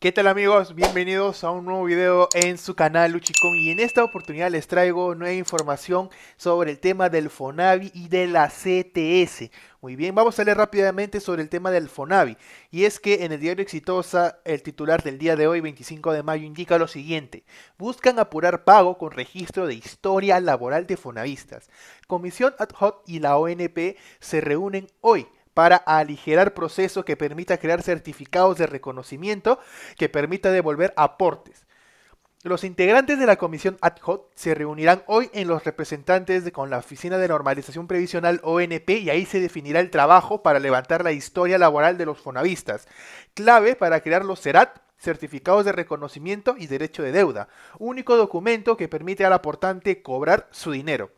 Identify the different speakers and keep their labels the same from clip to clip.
Speaker 1: ¿Qué tal amigos? Bienvenidos a un nuevo video en su canal Luchicón y en esta oportunidad les traigo nueva información sobre el tema del Fonavi y de la CTS. Muy bien, vamos a leer rápidamente sobre el tema del Fonavi. Y es que en el diario Exitosa, el titular del día de hoy, 25 de mayo, indica lo siguiente. Buscan apurar pago con registro de historia laboral de Fonavistas. Comisión Ad Hoc y la ONP se reúnen hoy para aligerar procesos que permita crear certificados de reconocimiento que permita devolver aportes. Los integrantes de la comisión ad hoc se reunirán hoy en los representantes de, con la Oficina de Normalización Previsional ONP y ahí se definirá el trabajo para levantar la historia laboral de los fonavistas, clave para crear los CERAT, certificados de reconocimiento y derecho de deuda, único documento que permite al aportante cobrar su dinero.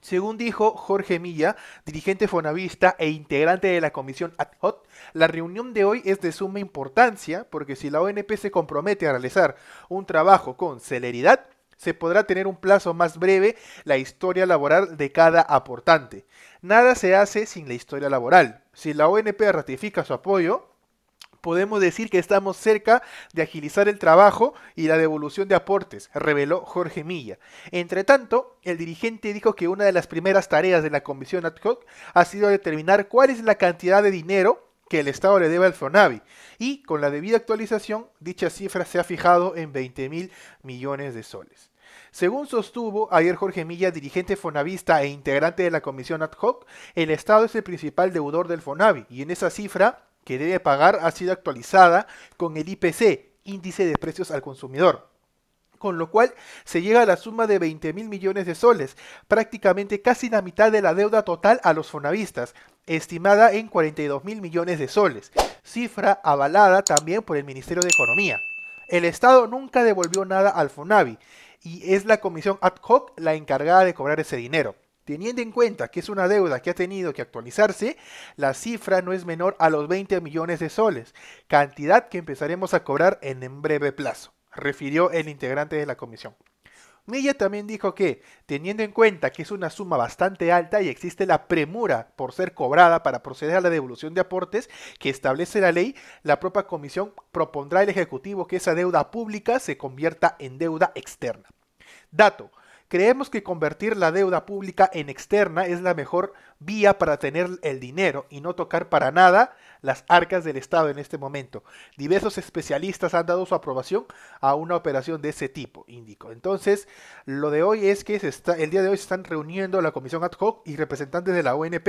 Speaker 1: Según dijo Jorge Milla, dirigente fonavista e integrante de la comisión ad hoc, la reunión de hoy es de suma importancia porque si la ONP se compromete a realizar un trabajo con celeridad, se podrá tener un plazo más breve la historia laboral de cada aportante. Nada se hace sin la historia laboral. Si la ONP ratifica su apoyo, podemos decir que estamos cerca de agilizar el trabajo y la devolución de aportes, reveló Jorge Milla. Entre tanto, el dirigente dijo que una de las primeras tareas de la comisión ad hoc ha sido determinar cuál es la cantidad de dinero que el Estado le debe al FONAVI y con la debida actualización dicha cifra se ha fijado en 20 mil millones de soles. Según sostuvo ayer Jorge Milla, dirigente fonavista e integrante de la comisión ad hoc, el Estado es el principal deudor del FONAVI y en esa cifra que debe pagar ha sido actualizada con el IPC, índice de precios al consumidor. Con lo cual se llega a la suma de 20 mil millones de soles, prácticamente casi la mitad de la deuda total a los fonavistas, estimada en 42 mil millones de soles, cifra avalada también por el Ministerio de Economía. El Estado nunca devolvió nada al Fonavi y es la comisión ad hoc la encargada de cobrar ese dinero. Teniendo en cuenta que es una deuda que ha tenido que actualizarse, la cifra no es menor a los 20 millones de soles, cantidad que empezaremos a cobrar en, breve plazo, refirió el integrante de la comisión. Milla también dijo que, teniendo en cuenta que es una suma bastante alta y existe la premura por ser cobrada para proceder a la devolución de aportes que establece la ley, la propia comisión propondrá al Ejecutivo que esa deuda pública se convierta en deuda externa. Dato, Creemos que convertir la deuda pública en externa es la mejor vía para tener el dinero y no tocar para nada las arcas del Estado en este momento. Diversos especialistas han dado su aprobación a una operación de ese tipo, indicó. Entonces, lo de hoy es que está, el día de hoy se están reuniendo la comisión ad hoc y representantes de la ONP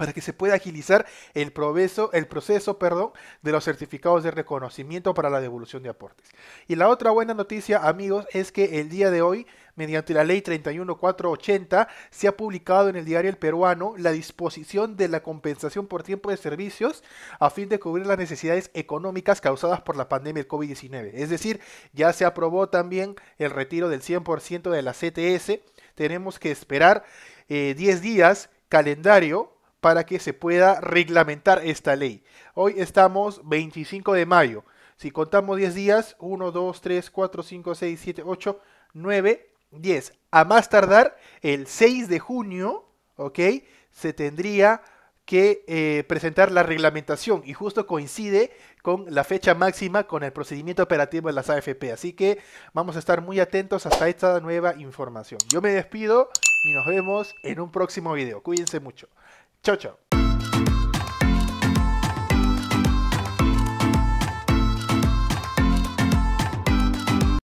Speaker 1: para que se pueda agilizar el proceso, el proceso perdón, de los certificados de reconocimiento para la devolución de aportes. Y la otra buena noticia, amigos, es que el día de hoy, mediante la ley 31480, se ha publicado en el diario El Peruano la disposición de la compensación por tiempo de servicios a fin de cubrir las necesidades económicas causadas por la pandemia del COVID-19. Es decir, ya se aprobó también el retiro del 100% de la CTS. Tenemos que esperar 10 eh, días calendario para que se pueda reglamentar esta ley. Hoy estamos 25 de mayo. Si contamos 10 días, 1, 2, 3, 4, 5, 6, 7, 8, 9, 10. A más tardar, el 6 de junio, ¿ok? Se tendría que eh, presentar la reglamentación y justo coincide con la fecha máxima con el procedimiento operativo de las AFP. Así que vamos a estar muy atentos hasta esta nueva información. Yo me despido y nos vemos en un próximo video. Cuídense mucho. Chao, chao.